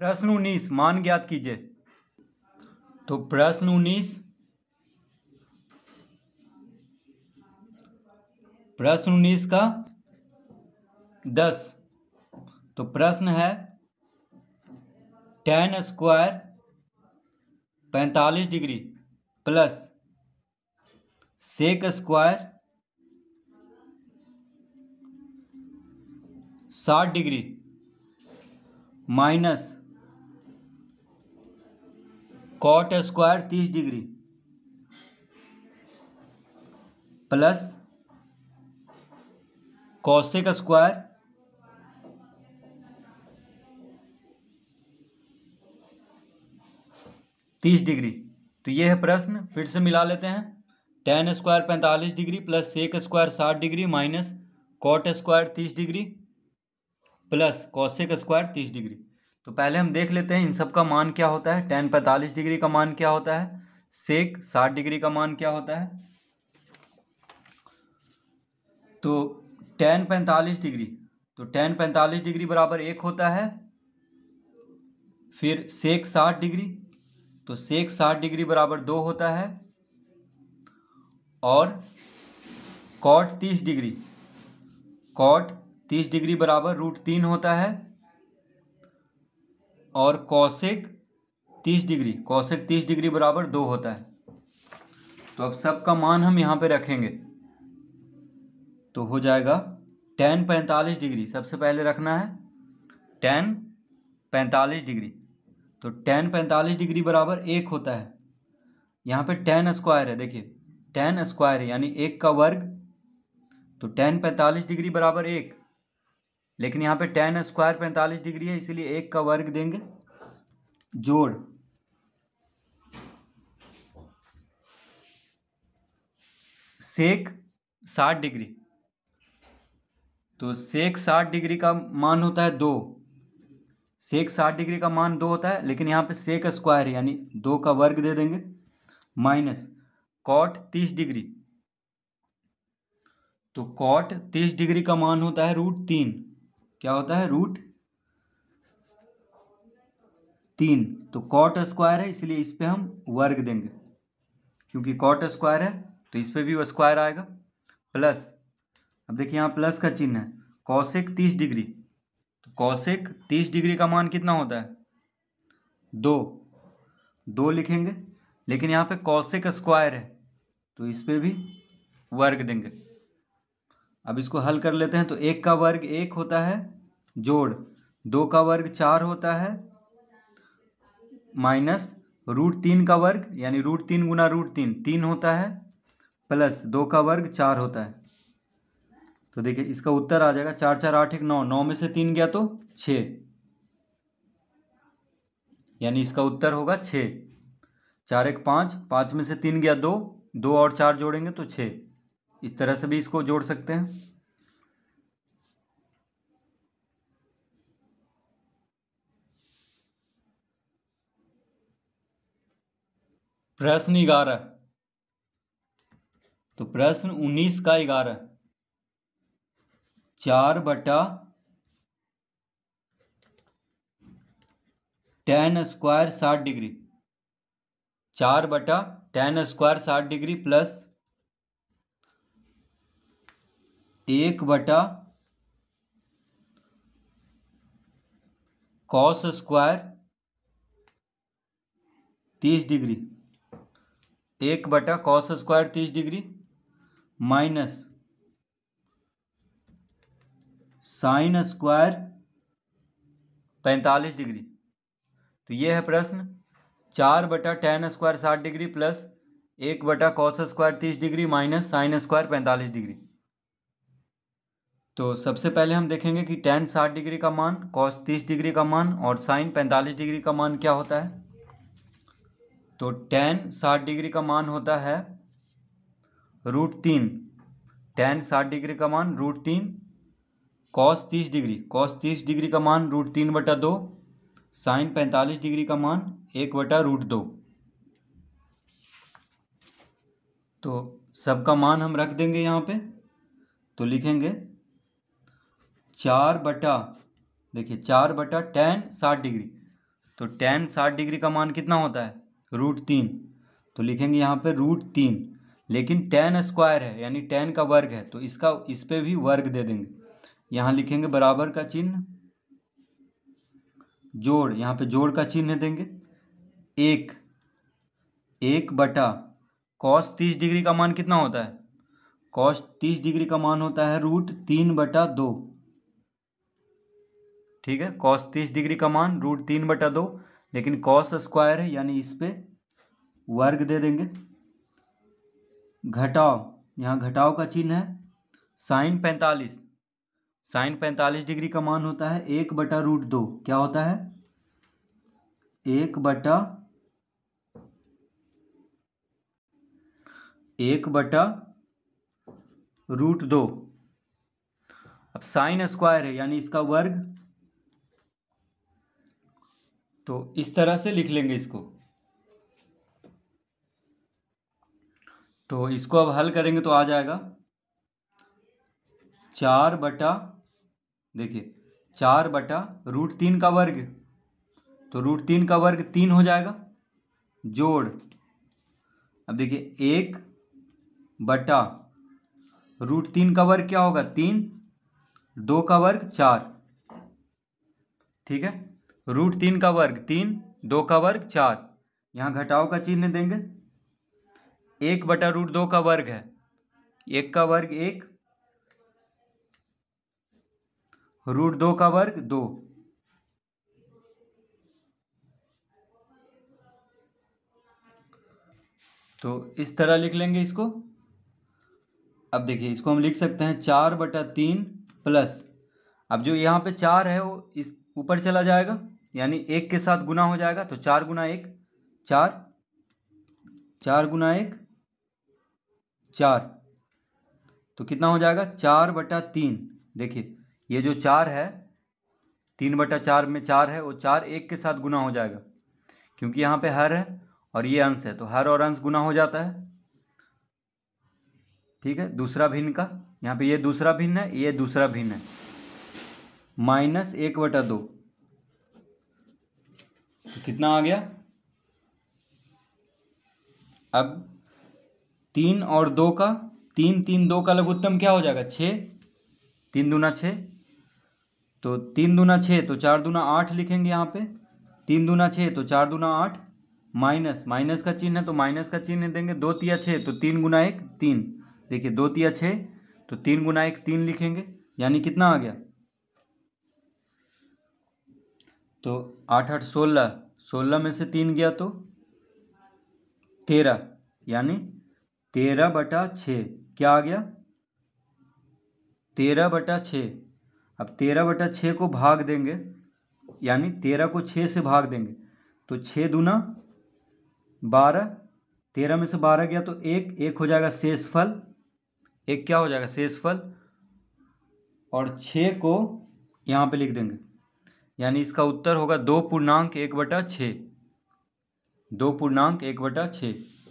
प्रश्न उन्नीस मान ज्ञात कीजिए तो प्रश्न उन्नीस प्रश्न उन्नीस का दस तो प्रश्न है टेन स्क्वायर पैंतालीस डिग्री प्लस सेक स्क्वायर साठ डिग्री माइनस कॉट स्क्वायर तीस डिग्री प्लस कौशिक स्क्वायर तीस डिग्री तो ये है प्रश्न फिर से मिला लेते हैं टेन स्क्वायर पैंतालीस डिग्री प्लस सेक स्क्वायर साठ डिग्री माइनस कॉट स्क्वायर तीस डिग्री प्लस कौशिक स्क्वायर तीस डिग्री तो पहले हम देख लेते हैं इन सब का मान क्या होता है टेन पैंतालीस डिग्री का मान क्या होता है सेक साठ डिग्री का मान क्या होता है तो टेन पैंतालीस डिग्री तो टेन पैंतालीस डिग्री बराबर एक होता है फिर सेक साठ डिग्री तो सेक साठ डिग्री बराबर दो होता है और कॉट तीस डिग्री कॉट तीस डिग्री बराबर रूट तीन होता है और कौशिक तीस डिग्री कौशिक तीस डिग्री बराबर दो होता है तो अब सब का मान हम यहाँ पे रखेंगे तो हो जाएगा टेन पैंतालीस डिग्री सबसे पहले रखना है टेन पैंतालीस डिग्री तो टेन पैंतालीस डिग्री बराबर एक होता है यहाँ पे टेन स्क्वायर है देखिए टेन स्क्वायर यानी एक का वर्ग तो टेन पैंतालीस डिग्री बराबर एक लेकिन यहाँ पे टेन स्क्वायर पैंतालीस डिग्री है इसीलिए एक का वर्ग देंगे जोड़ सेक साठ डिग्री तो सेक साठ डिग्री का मान होता है दो सेक साठ डिग्री का मान दो होता है लेकिन यहाँ पे सेक स्क्वायर यानी दो का वर्ग दे देंगे माइनस कॉट तीस डिग्री तो कॉट तीस डिग्री का मान होता है रूट तीन क्या होता है रूट तीन तो कॉट स्क्वायर है इसलिए इस पर हम वर्ग देंगे क्योंकि कॉट स्क्वायर है तो इस पर भी स्क्वायर आएगा प्लस अब देखिए यहाँ प्लस का चिन्ह है कौशिक तीस डिग्री तो कौशिक तीस डिग्री का मान कितना होता है दो दो लिखेंगे लेकिन यहाँ पे कौशिक स्क्वायर है तो इस पर भी वर्ग देंगे अब इसको हल कर लेते हैं तो एक का वर्ग एक होता है जोड़ दो का वर्ग चार होता है माइनस रूट तीन का वर्ग यानी रूट तीन गुना रूट तीन तीन होता है प्लस दो का वर्ग चार होता है तो देखिए इसका उत्तर आ जाएगा चार चार आठ एक नौ नौ में से तीन गया तो छ यानी इसका उत्तर होगा छ चार एक पाँच पाँच में से तीन गया दो दो और चार जोड़ेंगे तो छः इस तरह से भी इसको जोड़ सकते हैं प्रश्न ग्यारह तो प्रश्न उन्नीस का ग्यारह चार बटा टेन स्क्वायर साठ डिग्री चार बटा टेन स्क्वायर साठ डिग्री प्लस एक बटा कॉस स्क्वायर तीस डिग्री एक बटा कॉस स्क्वायर तीस डिग्री माइनस साइन स्क्वायर पैंतालीस डिग्री तो ये है प्रश्न चार बटा टेन स्क्वायर साठ डिग्री प्लस एक बटा कॉस स्क्वायर तीस डिग्री माइनस साइन स्क्वायर पैंतालीस डिग्री तो सबसे पहले हम देखेंगे कि टेन साठ डिग्री का मान कॉस तीस डिग्री का मान और साइन पैंतालीस डिग्री का मान क्या होता है तो टेन साठ डिग्री का मान होता है रूट तीन टेन साठ डिग्री का मान रूट तीन कॉस तीस डिग्री कॉस तीस डिग्री का मान रूट तीन बटा दो साइन पैंतालीस डिग्री का मान एक बटा रूट दो तो सबका मान हम रख देंगे यहाँ पे तो लिखेंगे चार बटा देखिए चार बटा टेन साठ डिग्री तो टेन साठ डिग्री का मान कितना होता है रूट तीन तो लिखेंगे यहाँ पे रूट तीन लेकिन टेन स्क्वायर है यानी टेन का वर्ग है तो इसका इस पर भी वर्ग दे देंगे यहाँ लिखेंगे बराबर का चिन्ह जोड़ यहाँ पे जोड़ का चिन्ह देंगे एक एक बटा कॉस तीस डिग्री का मान कितना होता है कॉस तीस डिग्री का मान होता है रूट तीन बटा दो ठीक है कॉस तीस डिग्री का मान रूट तीन बटा दो लेकिन कॉस स्क्वायर है यानी इस पर वर्ग दे देंगे घटाओ यहाँ घटाओ का चिन्ह है साइन पैंतालीस साइन पैंतालीस डिग्री का मान होता है एक बटा रूट दो क्या होता है एक बटा एक बटा रूट दो अब साइन स्क्वायर है यानी इसका वर्ग तो इस तरह से लिख लेंगे इसको तो इसको अब हल करेंगे तो आ जाएगा चार बटा देखिए चार बटा रूट तीन का वर्ग तो रूट तीन का वर्ग तीन हो जाएगा जोड़ अब देखिए एक बटा रूट तीन का वर्ग क्या होगा तीन दो का वर्ग चार ठीक है रूट तीन का वर्ग तीन दो का वर्ग चार यहाँ घटाओ का चिन्ह देंगे एक बटा रूट दो का वर्ग है एक का वर्ग एक रूट दो का वर्ग दो तो इस तरह लिख लेंगे इसको अब देखिए इसको हम लिख सकते हैं चार बटा तीन प्लस अब जो यहाँ पे चार है वो इस ऊपर चला जाएगा यानी एक के साथ गुना हो जाएगा तो चार गुना एक चार चार गुना एक चार तो कितना हो जाएगा चार बटा तीन देखिए ये जो चार है तीन बटा चार में चार है वो चार एक के साथ गुना हो जाएगा क्योंकि यहाँ पे हर है और ये अंश है तो हर और अंश गुना हो जाता है ठीक है दूसरा भिन्न का यहाँ पे ये दूसरा भिन्न है ये दूसरा भिन्न है माइनस एक बटा दो तो कितना आ गया अब तीन और दो का तीन तीन दो का लघुत्तम क्या हो जाएगा छ तीन दूना छः तो तीन दूना छः तो चार दूना आठ लिखेंगे यहाँ पे तीन दूना छः तो चार दूना आठ माइनस माइनस का चिन्ह है तो माइनस का चिन्ह देंगे दो तिया छः तो तीन गुना एक तीन देखिए दो तिया छः तो तीन गुना एक तीन लिखेंगे यानी कितना आ गया तो आठ आठ सोलह सोलह में से तीन गया तो तेरह यानी तेरह बटा छ क्या आ गया तेरह बटा छ अब तेरह बटा छः को भाग देंगे यानी तेरह को छः से भाग देंगे तो छः दूना बारह तेरह में से बारह गया तो एक एक हो जाएगा शेषफल एक क्या हो जाएगा शेषफल और छ को यहाँ पे लिख देंगे यानी इसका उत्तर होगा दो पूर्णांक एक बटा छः दो पूर्णांक एक बटा छः